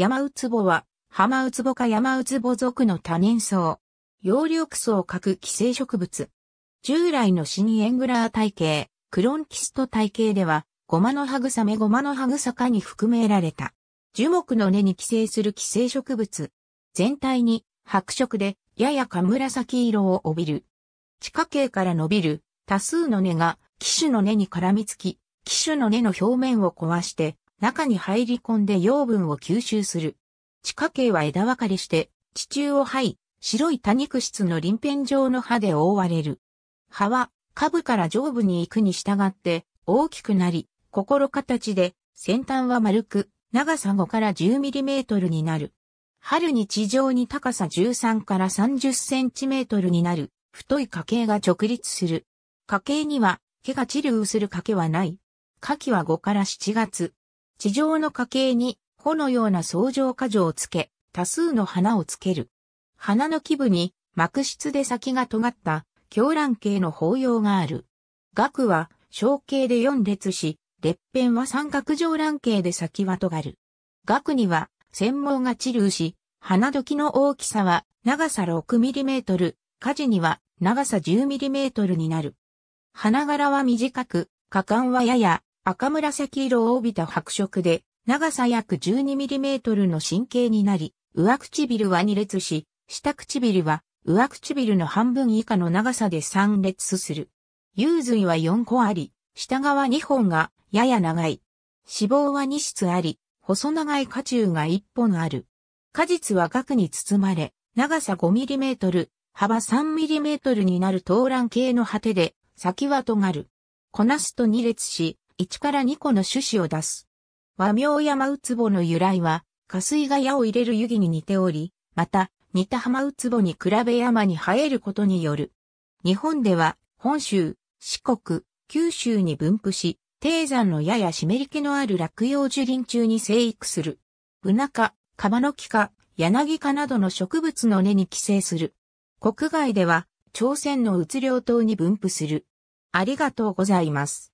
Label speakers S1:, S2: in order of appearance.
S1: 山うつぼは、浜うつぼか山うつぼ属の多年草。葉緑草をく寄生植物。従来のシニエングラー体系、クロンキスト体系では、ゴマのぐさめゴマのぐさかに含められた。樹木の根に寄生する寄生植物。全体に白色で、ややか紫色を帯びる。地下茎から伸びる多数の根が、機種の根に絡みつき、機種の根の表面を壊して、中に入り込んで養分を吸収する。地下茎は枝分かれして、地中を這い、白い多肉質の鱗片状の葉で覆われる。葉は、下部から上部に行くに従って、大きくなり、心形で、先端は丸く、長さ5から1 0トルになる。春に地上に高さ13から3 0トルになる、太い花茎が直立する。花茎には、毛が散るうする花茎はない。花期は5から7月、地上の家系に、穂のような相乗果樹をつけ、多数の花をつける。花の基部に、膜質で先が尖った、狂乱系の包要がある。額は、小形で4列し、列片は三角上乱形で先は尖る。額には、繊毛が散るし、花時の大きさは、長さ6トル、果樹には、長さ1 0トルになる。花柄は短く、果敢はやや赤紫色を帯びた白色で、長さ約 12mm の神経になり、上唇は2列し、下唇は上唇の半分以下の長さで3列する。幽髄は4個あり、下側2本がやや長い。脂肪は2室あり、細長い下柱が1本ある。果実は額に包まれ、長さ 5mm、幅 3mm になる投卵形の果てで、先は尖る。こなすと2列し、1から2個の種子を出す。和名山うつぼの由来は、下水が矢を入れる湯気に似ており、また、似た浜うつぼに比べ山に生えることによる。日本では、本州、四国、九州に分布し、低山のやや湿り気のある落葉樹林中に生育する。ブナ科、カバノキ科、柳科などの植物の根に寄生する。国外では、朝鮮のうつ島に分布する。ありがとうございます。